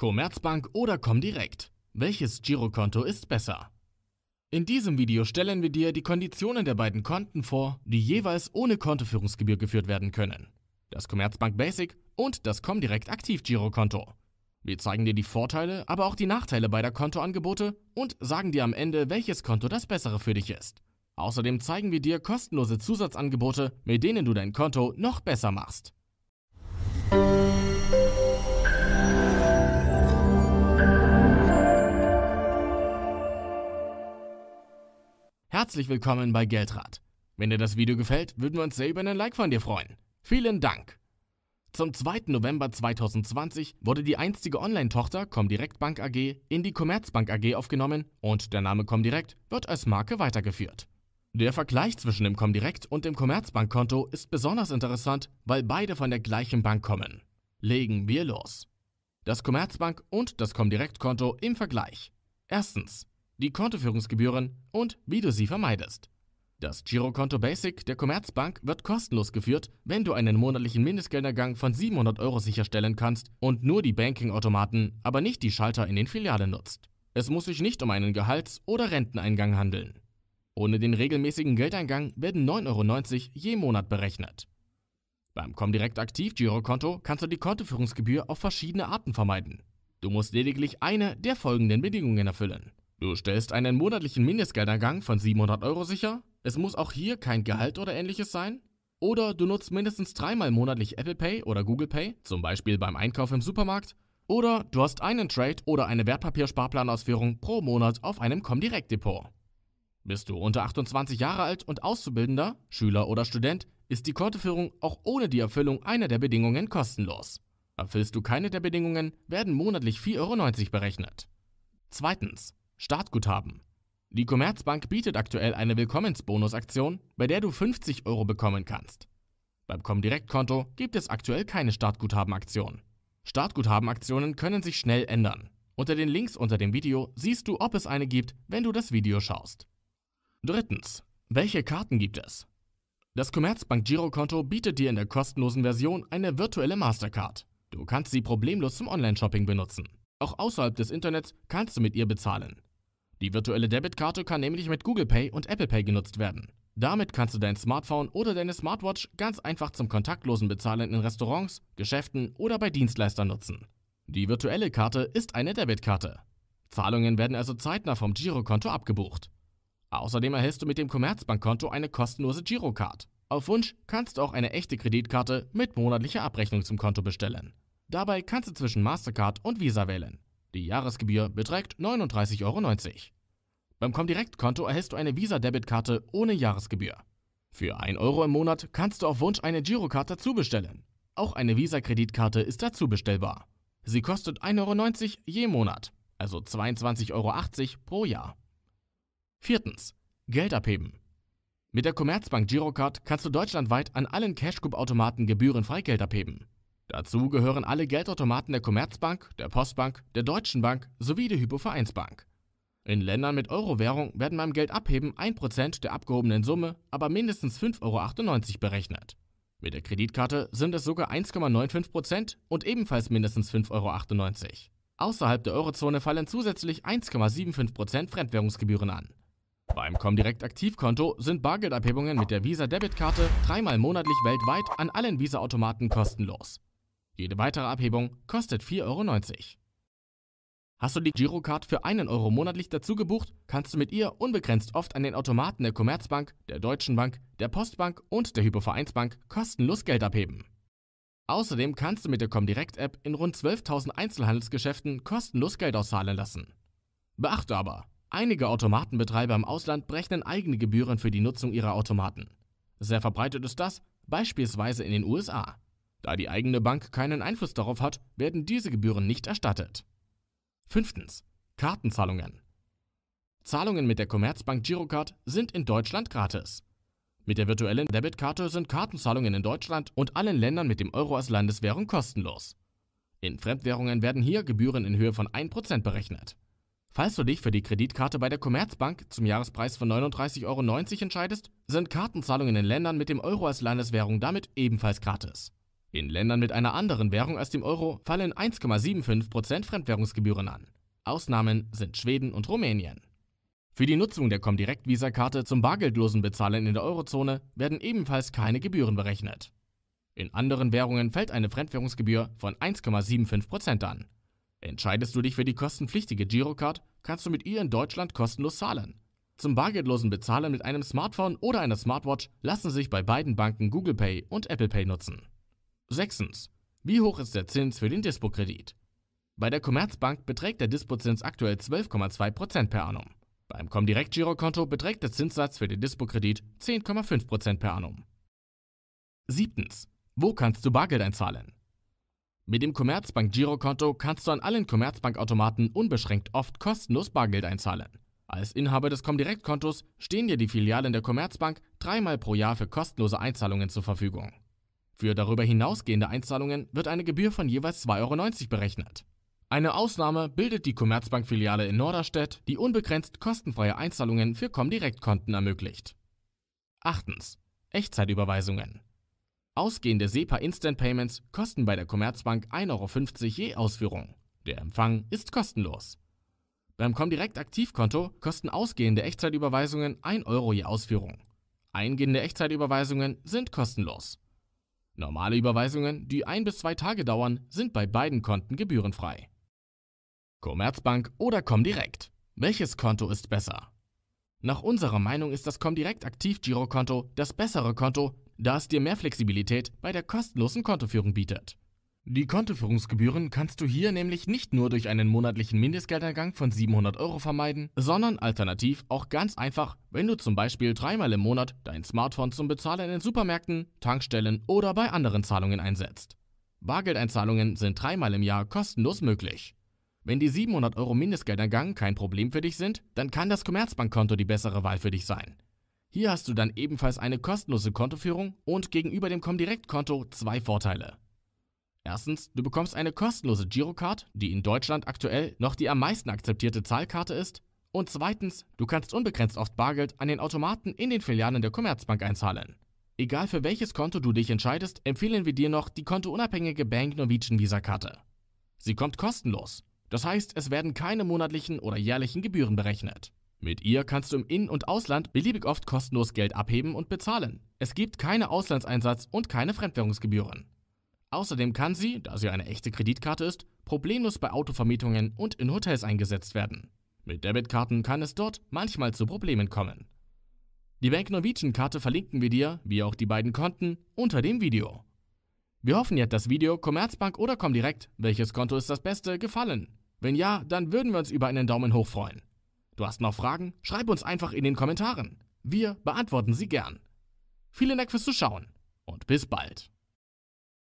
Commerzbank oder Comdirect? Welches Girokonto ist besser? In diesem Video stellen wir dir die Konditionen der beiden Konten vor, die jeweils ohne Kontoführungsgebühr geführt werden können. Das Commerzbank Basic und das Comdirect Aktiv Girokonto. Wir zeigen dir die Vorteile, aber auch die Nachteile beider Kontoangebote und sagen dir am Ende, welches Konto das bessere für dich ist. Außerdem zeigen wir dir kostenlose Zusatzangebote, mit denen du dein Konto noch besser machst. Herzlich willkommen bei Geldrat. Wenn dir das Video gefällt, würden wir uns sehr über einen Like von dir freuen. Vielen Dank! Zum 2. November 2020 wurde die einstige Online-Tochter Comdirect Bank AG in die Commerzbank AG aufgenommen und der Name Comdirect wird als Marke weitergeführt. Der Vergleich zwischen dem Comdirect und dem Commerzbankkonto ist besonders interessant, weil beide von der gleichen Bank kommen. Legen wir los. Das Commerzbank und das Comdirect-Konto im Vergleich. Erstens, die Kontoführungsgebühren und wie du sie vermeidest. Das Girokonto Basic der Commerzbank wird kostenlos geführt, wenn du einen monatlichen Mindestgeldergang von 700 Euro sicherstellen kannst und nur die Bankingautomaten, aber nicht die Schalter in den Filialen nutzt. Es muss sich nicht um einen Gehalts- oder Renteneingang handeln. Ohne den regelmäßigen Geldeingang werden 9,90 Euro je Monat berechnet. Beim Comdirect Aktiv Girokonto kannst du die Kontoführungsgebühr auf verschiedene Arten vermeiden. Du musst lediglich eine der folgenden Bedingungen erfüllen. Du stellst einen monatlichen Mindestgeldergang von 700 Euro sicher, es muss auch hier kein Gehalt oder ähnliches sein, oder du nutzt mindestens dreimal monatlich Apple Pay oder Google Pay, zum Beispiel beim Einkauf im Supermarkt, oder du hast einen Trade oder eine Wertpapiersparplanausführung pro Monat auf einem Comdirect-Depot. Bist du unter 28 Jahre alt und Auszubildender, Schüler oder Student, ist die Kontoführung auch ohne die Erfüllung einer der Bedingungen kostenlos. Erfüllst du keine der Bedingungen, werden monatlich 4,90 Euro berechnet. Zweitens. Startguthaben. Die Commerzbank bietet aktuell eine Willkommensbonusaktion, bei der du 50 Euro bekommen kannst. Beim Comdirect-Konto gibt es aktuell keine Startguthabenaktion. Startguthabenaktionen können sich schnell ändern. Unter den Links unter dem Video siehst du, ob es eine gibt, wenn du das Video schaust. Drittens. Welche Karten gibt es? Das Commerzbank Girokonto bietet dir in der kostenlosen Version eine virtuelle Mastercard. Du kannst sie problemlos zum Online-Shopping benutzen. Auch außerhalb des Internets kannst du mit ihr bezahlen. Die virtuelle Debitkarte kann nämlich mit Google Pay und Apple Pay genutzt werden. Damit kannst du dein Smartphone oder deine Smartwatch ganz einfach zum kontaktlosen Bezahlen in Restaurants, Geschäften oder bei Dienstleistern nutzen. Die virtuelle Karte ist eine Debitkarte. Zahlungen werden also zeitnah vom Girokonto abgebucht. Außerdem erhältst du mit dem Commerzbankkonto eine kostenlose Girocard. Auf Wunsch kannst du auch eine echte Kreditkarte mit monatlicher Abrechnung zum Konto bestellen. Dabei kannst du zwischen Mastercard und Visa wählen. Die Jahresgebühr beträgt 39,90 Euro. Beim Comdirect-Konto erhältst du eine Visa-Debitkarte ohne Jahresgebühr. Für 1 Euro im Monat kannst du auf Wunsch eine Girocard dazu bestellen. Auch eine Visa-Kreditkarte ist dazu bestellbar. Sie kostet 1,90 Euro je Monat, also 22,80 Euro pro Jahr. Viertens. Geld abheben. Mit der Commerzbank Girocard kannst du deutschlandweit an allen Cashgroup-Automaten gebührenfrei Geld abheben. Dazu gehören alle Geldautomaten der Commerzbank, der Postbank, der Deutschen Bank sowie der Hypovereinsbank. In Ländern mit Euro-Währung werden beim Geldabheben 1% der abgehobenen Summe, aber mindestens 5,98 Euro berechnet. Mit der Kreditkarte sind es sogar 1,95% und ebenfalls mindestens 5,98 Euro. Außerhalb der Eurozone fallen zusätzlich 1,75% Fremdwährungsgebühren an. Beim Comdirect Aktivkonto sind Bargeldabhebungen mit der Visa Debitkarte dreimal monatlich weltweit an allen Visa-Automaten kostenlos. Jede weitere Abhebung kostet 4,90 Euro. Hast du die Girocard für einen Euro monatlich dazu gebucht, kannst du mit ihr unbegrenzt oft an den Automaten der Commerzbank, der Deutschen Bank, der Postbank und der Hypovereinsbank kostenlos Geld abheben. Außerdem kannst du mit der Comdirect-App in rund 12.000 Einzelhandelsgeschäften kostenlos Geld auszahlen lassen. Beachte aber, einige Automatenbetreiber im Ausland berechnen eigene Gebühren für die Nutzung ihrer Automaten. Sehr verbreitet ist das beispielsweise in den USA. Da die eigene Bank keinen Einfluss darauf hat, werden diese Gebühren nicht erstattet. 5. Kartenzahlungen. Zahlungen mit der Commerzbank Girocard sind in Deutschland gratis. Mit der virtuellen Debitkarte sind Kartenzahlungen in Deutschland und allen Ländern mit dem Euro als Landeswährung kostenlos. In Fremdwährungen werden hier Gebühren in Höhe von 1% berechnet. Falls du dich für die Kreditkarte bei der Commerzbank zum Jahrespreis von 39,90 Euro entscheidest, sind Kartenzahlungen in Ländern mit dem Euro als Landeswährung damit ebenfalls gratis. In Ländern mit einer anderen Währung als dem Euro fallen 1,75% Fremdwährungsgebühren an. Ausnahmen sind Schweden und Rumänien. Für die Nutzung der Comdirect Visa-Karte zum bargeldlosen Bezahlen in der Eurozone werden ebenfalls keine Gebühren berechnet. In anderen Währungen fällt eine Fremdwährungsgebühr von 1,75% an. Entscheidest du dich für die kostenpflichtige Girocard, kannst du mit ihr in Deutschland kostenlos zahlen. Zum bargeldlosen Bezahlen mit einem Smartphone oder einer Smartwatch lassen sich bei beiden Banken Google Pay und Apple Pay nutzen. Sechstens. Wie hoch ist der Zins für den Dispo-Kredit? Bei der Commerzbank beträgt der Dispozins aktuell 12,2% per annum. Beim Comdirect Girokonto beträgt der Zinssatz für den Dispo-Kredit 10,5% per annum. Siebtens. Wo kannst du Bargeld einzahlen? Mit dem Commerzbank Girokonto kannst du an allen Commerzbankautomaten unbeschränkt oft kostenlos Bargeld einzahlen. Als Inhaber des Comdirect-Kontos stehen dir die Filialen der Commerzbank dreimal pro Jahr für kostenlose Einzahlungen zur Verfügung. Für darüber hinausgehende Einzahlungen wird eine Gebühr von jeweils 2,90 Euro berechnet. Eine Ausnahme bildet die Commerzbank-Filiale in Norderstedt, die unbegrenzt kostenfreie Einzahlungen für Comdirect-Konten ermöglicht. 8. Echtzeitüberweisungen. Ausgehende SEPA Instant Payments kosten bei der Commerzbank 1,50 Euro je Ausführung. Der Empfang ist kostenlos. Beim Comdirect Aktivkonto kosten ausgehende Echtzeitüberweisungen 1 Euro je Ausführung. Eingehende Echtzeitüberweisungen sind kostenlos. Normale Überweisungen, die ein bis zwei Tage dauern, sind bei beiden Konten gebührenfrei. Commerzbank oder Comdirect. Welches Konto ist besser? Nach unserer Meinung ist das Comdirect Aktiv Girokonto das bessere Konto, da es dir mehr Flexibilität bei der kostenlosen Kontoführung bietet. Die Kontoführungsgebühren kannst du hier nämlich nicht nur durch einen monatlichen Mindestgeldeingang von 700 Euro vermeiden, sondern alternativ auch ganz einfach, wenn du zum Beispiel dreimal im Monat dein Smartphone zum Bezahlen in den Supermärkten, Tankstellen oder bei anderen Zahlungen einsetzt. Bargeldeinzahlungen sind dreimal im Jahr kostenlos möglich. Wenn die 700 Euro Mindestgeldeingang kein Problem für dich sind, dann kann das Commerzbankkonto die bessere Wahl für dich sein. Hier hast du dann ebenfalls eine kostenlose Kontoführung und gegenüber dem Comdirect-Konto zwei Vorteile. Erstens, du bekommst eine kostenlose Girocard, die in Deutschland aktuell noch die am meisten akzeptierte Zahlkarte ist. Und zweitens, du kannst unbegrenzt oft Bargeld an den Automaten in den Filialen der Commerzbank einzahlen. Egal für welches Konto du dich entscheidest, empfehlen wir dir noch die kontounabhängige Bank Norwegian Visa Karte. Sie kommt kostenlos. Das heißt, es werden keine monatlichen oder jährlichen Gebühren berechnet. Mit ihr kannst du im In- und Ausland beliebig oft kostenlos Geld abheben und bezahlen. Es gibt keine Auslandseinsatz und keine Fremdwährungsgebühren. Außerdem kann sie, da sie eine echte Kreditkarte ist, problemlos bei Autovermietungen und in Hotels eingesetzt werden. Mit Debitkarten kann es dort manchmal zu Problemen kommen. Die Bank Norwegian Karte verlinken wir dir, wie auch die beiden Konten, unter dem Video. Wir hoffen, dir hat das Video Commerzbank oder Comdirect, welches Konto ist das beste, gefallen. Wenn ja, dann würden wir uns über einen Daumen hoch freuen. Du hast noch Fragen? Schreib uns einfach in den Kommentaren. Wir beantworten sie gern. Vielen Dank fürs Zuschauen und bis bald.